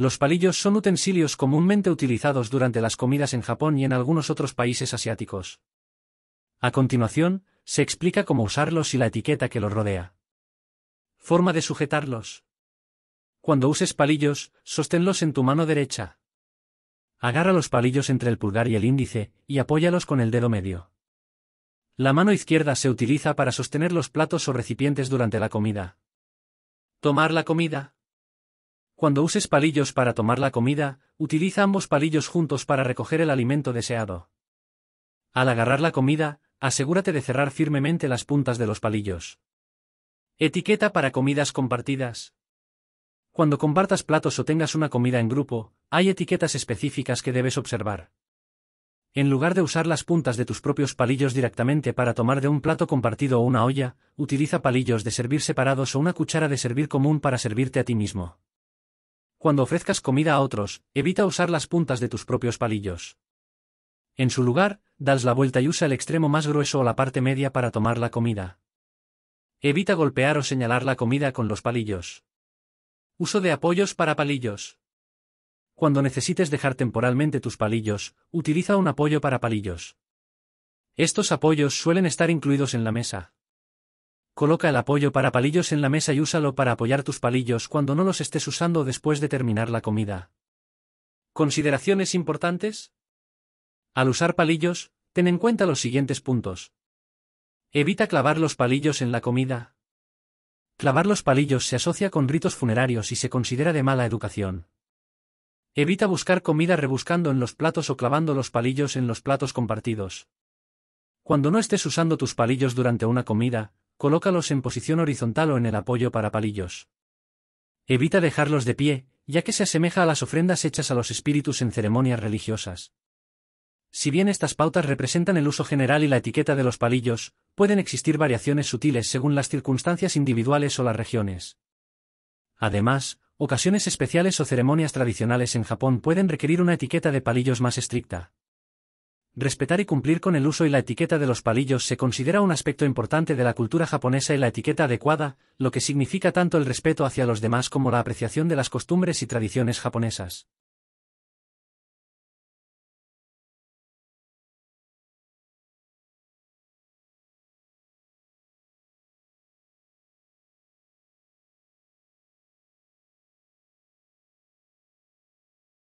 Los palillos son utensilios comúnmente utilizados durante las comidas en Japón y en algunos otros países asiáticos. A continuación, se explica cómo usarlos y la etiqueta que los rodea. Forma de sujetarlos. Cuando uses palillos, sosténlos en tu mano derecha. Agarra los palillos entre el pulgar y el índice, y apóyalos con el dedo medio. La mano izquierda se utiliza para sostener los platos o recipientes durante la comida. Tomar la comida. Cuando uses palillos para tomar la comida, utiliza ambos palillos juntos para recoger el alimento deseado. Al agarrar la comida, asegúrate de cerrar firmemente las puntas de los palillos. Etiqueta para comidas compartidas. Cuando compartas platos o tengas una comida en grupo, hay etiquetas específicas que debes observar. En lugar de usar las puntas de tus propios palillos directamente para tomar de un plato compartido o una olla, utiliza palillos de servir separados o una cuchara de servir común para servirte a ti mismo. Cuando ofrezcas comida a otros, evita usar las puntas de tus propios palillos. En su lugar, das la vuelta y usa el extremo más grueso o la parte media para tomar la comida. Evita golpear o señalar la comida con los palillos. Uso de apoyos para palillos. Cuando necesites dejar temporalmente tus palillos, utiliza un apoyo para palillos. Estos apoyos suelen estar incluidos en la mesa. Coloca el apoyo para palillos en la mesa y úsalo para apoyar tus palillos cuando no los estés usando después de terminar la comida. ¿Consideraciones importantes? Al usar palillos, ten en cuenta los siguientes puntos. Evita clavar los palillos en la comida. Clavar los palillos se asocia con ritos funerarios y se considera de mala educación. Evita buscar comida rebuscando en los platos o clavando los palillos en los platos compartidos. Cuando no estés usando tus palillos durante una comida, colócalos en posición horizontal o en el apoyo para palillos. Evita dejarlos de pie, ya que se asemeja a las ofrendas hechas a los espíritus en ceremonias religiosas. Si bien estas pautas representan el uso general y la etiqueta de los palillos, pueden existir variaciones sutiles según las circunstancias individuales o las regiones. Además, ocasiones especiales o ceremonias tradicionales en Japón pueden requerir una etiqueta de palillos más estricta. Respetar y cumplir con el uso y la etiqueta de los palillos se considera un aspecto importante de la cultura japonesa y la etiqueta adecuada, lo que significa tanto el respeto hacia los demás como la apreciación de las costumbres y tradiciones japonesas.